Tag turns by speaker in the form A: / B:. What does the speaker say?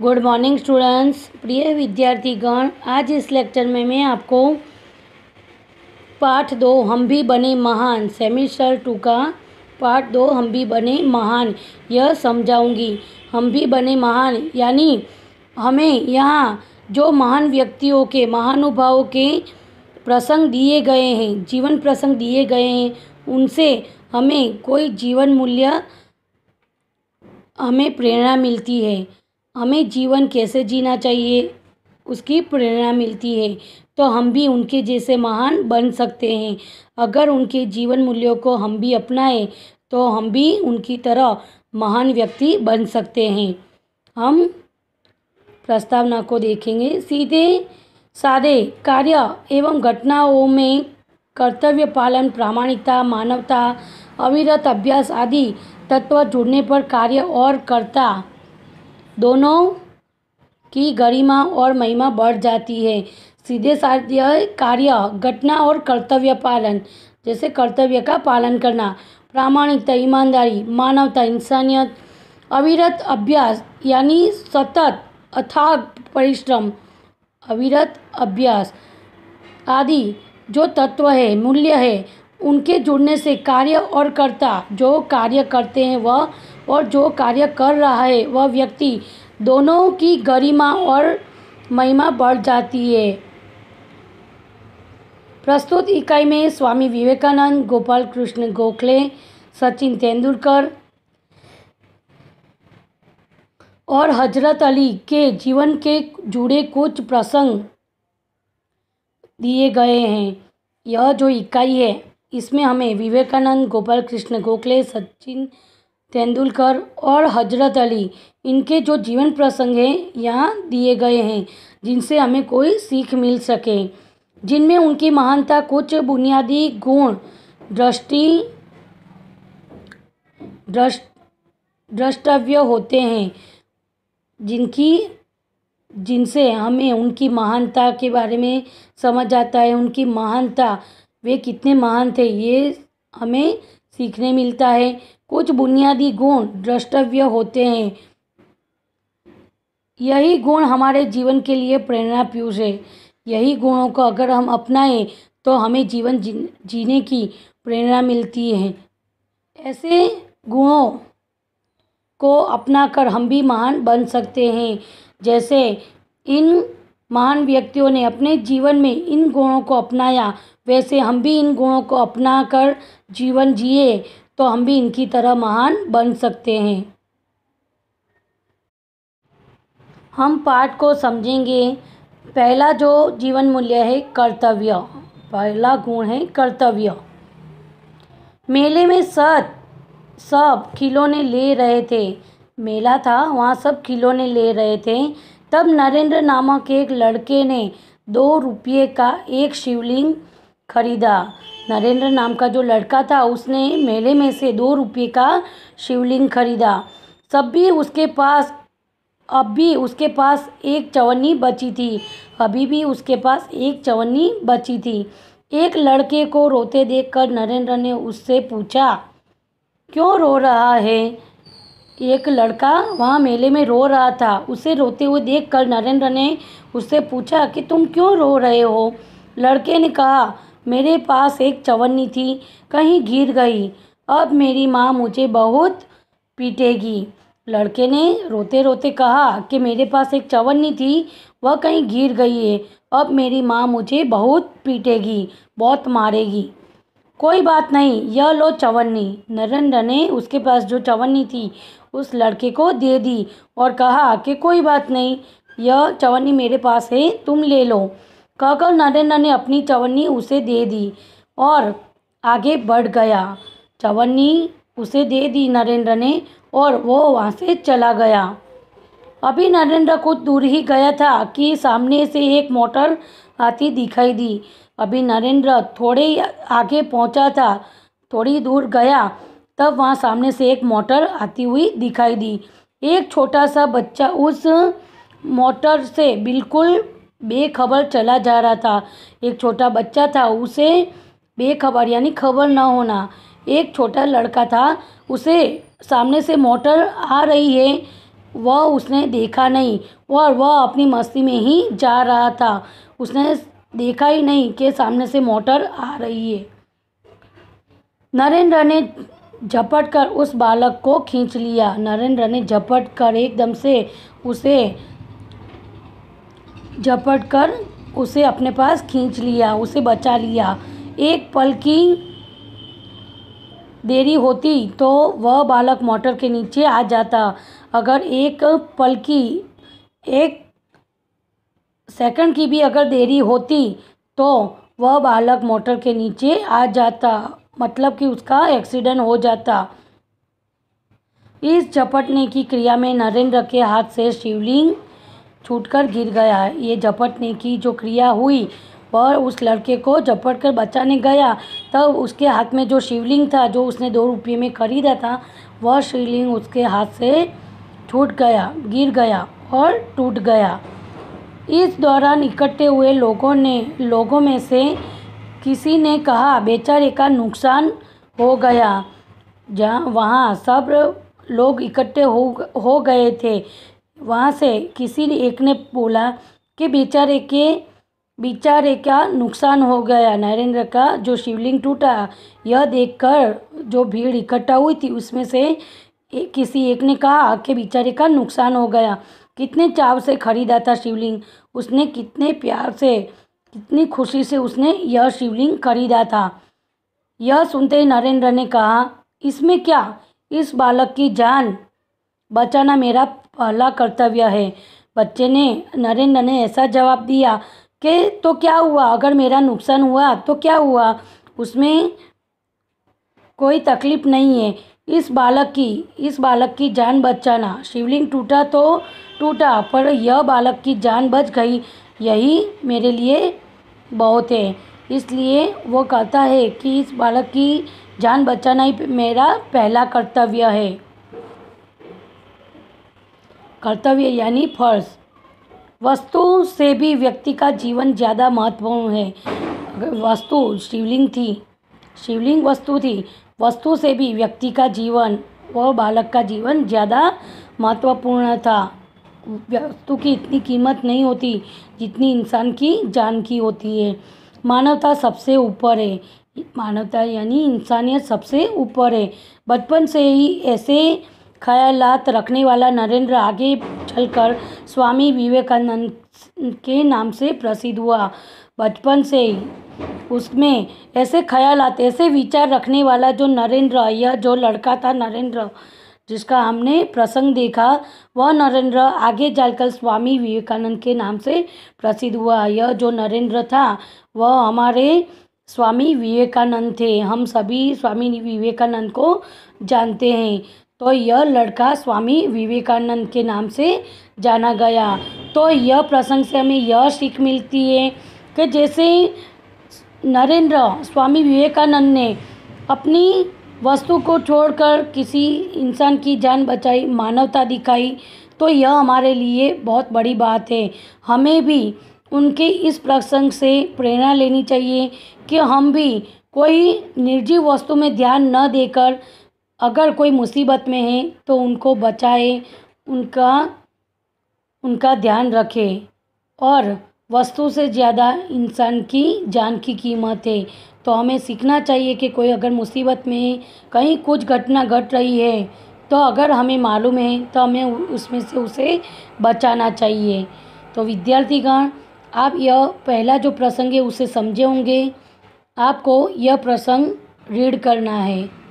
A: good morning students प्रिय विद्यार्थीगण आज इस लेक्चर में मैं आपको पाठ दो हम भी बने महान सेमिस्टर टू का पाठ दो हम भी बने महान यह समझाऊंगी हम भी बने महान यानी हमें यहाँ जो महान व्यक्तियों के महानुभावों के प्रसंग दिए गए हैं जीवन प्रसंग दिए गए हैं उनसे हमें कोई जीवन मूल्य हमें प्रेरणा मिलती है हमें जीवन कैसे जीना चाहिए उसकी प्रेरणा मिलती है तो हम भी उनके जैसे महान बन सकते हैं अगर उनके जीवन मूल्यों को हम भी अपनाएं तो हम भी उनकी तरह महान व्यक्ति बन सकते हैं हम प्रस्तावना को देखेंगे सीधे सादे कार्य एवं घटनाओं में कर्तव्य पालन प्रामाणिकता मानवता अविरत अभ्यास आदि तत्व जुड़ने पर कार्य और कर्ता दोनों की गरिमा और महिमा बढ़ जाती है सीधे साध्य कार्य घटना और कर्तव्य पालन जैसे कर्तव्य का पालन करना प्रामाणिकता ईमानदारी मानवता इंसानियत अविरत अभ्यास यानी सतत अथाग परिश्रम अविरत अभ्यास आदि जो तत्व है मूल्य है उनके जुड़ने से कार्य और कर्ता जो कार्य करते हैं वह और जो कार्य कर रहा है वह व्यक्ति दोनों की गरिमा और महिमा बढ़ जाती है प्रस्तुत इकाई में स्वामी विवेकानंद गोपाल कृष्ण गोखले सचिन तेंदुलकर और हजरत अली के जीवन के जुड़े कुछ प्रसंग दिए गए हैं यह जो इकाई है इसमें हमें विवेकानंद गोपाल कृष्ण गोखले सचिन तेंदुलकर और हजरत अली इनके जो जीवन प्रसंग हैं यहाँ दिए गए हैं जिनसे हमें कोई सीख मिल सके जिनमें उनकी महानता कुछ बुनियादी गुण दृष्टि दृष्ट द्रष्टव्य होते हैं जिनकी जिनसे हमें उनकी महानता के बारे में समझ आता है उनकी महानता वे कितने महान थे ये हमें सीखने मिलता है कुछ बुनियादी गुण द्रष्टव्य होते हैं यही गुण हमारे जीवन के लिए प्रेरणा पीयूष है यही गुणों को अगर हम अपनाएं तो हमें जीवन जीने की प्रेरणा मिलती है ऐसे गुणों को अपनाकर हम भी महान बन सकते हैं जैसे इन महान व्यक्तियों ने अपने जीवन में इन गुणों को अपनाया वैसे हम भी इन गुणों को अपना कर जीवन जिए तो हम भी इनकी तरह महान बन सकते हैं हम पाठ को समझेंगे पहला जो जीवन मूल्य है कर्तव्य पहला गुण है कर्तव्य मेले में सत सब खिलौने ले रहे थे मेला था वहाँ सब खिलौने ले रहे थे तब नरेंद्र नामक एक लड़के ने दो रुपये का एक शिवलिंग खरीदा नरेंद्र नाम का जो लड़का था उसने मेले में से दो रुपये का शिवलिंग खरीदा सब भी उसके पास अब भी उसके पास एक चवन्नी बची थी अभी भी उसके पास एक चवन्नी बची थी एक लड़के को रोते देखकर नरेंद्र ने उससे पूछा क्यों रो रहा है एक लड़का वहाँ मेले में रो रहा था उसे रोते हुए देख कर नरेंद्र ने उससे पूछा कि तुम क्यों रो रहे हो लड़के ने कहा मेरे पास एक चवन्नी थी कहीं गिर गई अब मेरी माँ मुझे बहुत पीटेगी लड़के ने रोते रोते कहा कि मेरे पास एक चवन्नी थी वह कहीं गिर गई है अब मेरी माँ मुझे बहुत पीटेगी बहुत मारेगी कोई बात नहीं यह लो चवन्नी नरेंद्र ने उसके पास जो चवन्नी थी उस लड़के को दे दी और कहा कि कोई बात नहीं यह चवन्नी मेरे पास है तुम ले लो कहकर नरेंद्र ने अपनी चवन्नी उसे दे दी और आगे बढ़ गया चवन्नी उसे दे दी नरेंद्र ने और वो वहाँ से चला गया अभी नरेंद्र कुछ दूर ही गया था कि सामने से एक मोटर आती दिखाई दी अभी नरेंद्र थोड़े ही आगे पहुंचा था थोड़ी दूर गया तब वहाँ सामने से एक मोटर आती हुई दिखाई दी एक छोटा सा बच्चा उस मोटर से बिल्कुल बेखबर चला जा रहा था एक छोटा बच्चा था उसे बेखबर यानी खबर ना होना एक छोटा लड़का था उसे सामने से मोटर आ रही है वह उसने देखा नहीं और वह अपनी मस्ती में ही जा रहा था उसने देखा ही नहीं कि सामने से मोटर आ रही है नरेंद्र ने झपट कर उस बालक को खींच लिया नरेंद्र ने झपट कर एकदम से उसे झपट कर उसे अपने पास खींच लिया उसे बचा लिया एक पल की देरी होती तो वह बालक मोटर के नीचे आ जाता अगर एक पल की एक सेकंड की भी अगर देरी होती तो वह बालक मोटर के नीचे आ जाता मतलब कि उसका एक्सीडेंट हो जाता इस झपटने की क्रिया में नरेंद्र के हाथ से शिवलिंग छूटकर गिर गया ये झपटने की जो क्रिया हुई वह उस लड़के को झपट कर बचाने गया तब उसके हाथ में जो शिवलिंग था जो उसने दो रुपये में खरीदा था वह शिवलिंग उसके हाथ से छूट गया गिर गया और टूट गया इस दौरान इकट्ठे हुए लोगों ने लोगों में से किसी ने कहा बेचारे का नुकसान हो गया जहाँ वहाँ सब लोग इकट्ठे हो हो गए थे वहाँ से किसी एक ने बोला कि बेचारे के बेचारे का नुकसान हो गया नरेंद्र का जो शिवलिंग टूटा यह देखकर जो भीड़ इकट्ठा हुई थी उसमें से किसी एक ने कहा कि बेचारे का नुकसान हो गया कितने चाव से खरीदा था शिवलिंग उसने कितने प्यार से कितनी खुशी से उसने यह शिवलिंग खरीदा था यह सुनते ही नरेंद्र ने कहा इसमें क्या इस बालक की जान बचाना मेरा पहला कर्तव्य है बच्चे ने नरेंद्र ने ऐसा जवाब दिया कि तो क्या हुआ अगर मेरा नुकसान हुआ तो क्या हुआ उसमें कोई तकलीफ नहीं है इस बालक की इस बालक की जान बचाना शिवलिंग टूटा तो टूटा पर यह बालक की जान बच गई यही मेरे लिए बहुत है इसलिए वो कहता है कि इस बालक की जान बचाना ही मेरा पहला कर्तव्य है कर्तव्य यानी फर्ज वस्तु से भी व्यक्ति का जीवन ज़्यादा महत्वपूर्ण है वस्तु शिवलिंग थी शिवलिंग वस्तु थी वस्तु से भी व्यक्ति का जीवन व बालक का जीवन ज़्यादा महत्वपूर्ण था वस्तु की इतनी कीमत नहीं होती जितनी इंसान की जान की होती है मानवता सबसे ऊपर है मानवता यानी इंसानियत सबसे ऊपर है बचपन से ही ऐसे ख्यालात रखने वाला नरेंद्र आगे चलकर स्वामी विवेकानंद के नाम से प्रसिद्ध हुआ बचपन से ही उसमें ऐसे ख्याल आते ऐसे विचार रखने वाला जो नरेंद्र यह जो लड़का था नरेंद्र जिसका हमने प्रसंग देखा वह नरेंद्र आगे जाकर स्वामी विवेकानंद के नाम से प्रसिद्ध हुआ यह जो नरेंद्र था वह हमारे स्वामी विवेकानंद थे हम सभी स्वामी विवेकानंद को जानते हैं तो यह लड़का स्वामी विवेकानंद के नाम से जाना गया तो यह प्रसंग से हमें यह सीख मिलती है कि जैसे नरेंद्र स्वामी विवेकानंद ने अपनी वस्तु को छोड़कर किसी इंसान की जान बचाई मानवता दिखाई तो यह हमारे लिए बहुत बड़ी बात है हमें भी उनके इस प्रसंग से प्रेरणा लेनी चाहिए कि हम भी कोई निर्जीव वस्तु में ध्यान न देकर अगर कोई मुसीबत में है तो उनको बचाए उनका उनका ध्यान रखें और वस्तु से ज़्यादा इंसान की जान की कीमत है तो हमें सीखना चाहिए कि कोई अगर मुसीबत में कहीं कुछ घटना घट गट रही है तो अगर हमें मालूम है तो हमें उसमें से उसे बचाना चाहिए तो विद्यार्थीगण आप यह पहला जो प्रसंग है उसे समझे होंगे आपको यह प्रसंग रीड करना है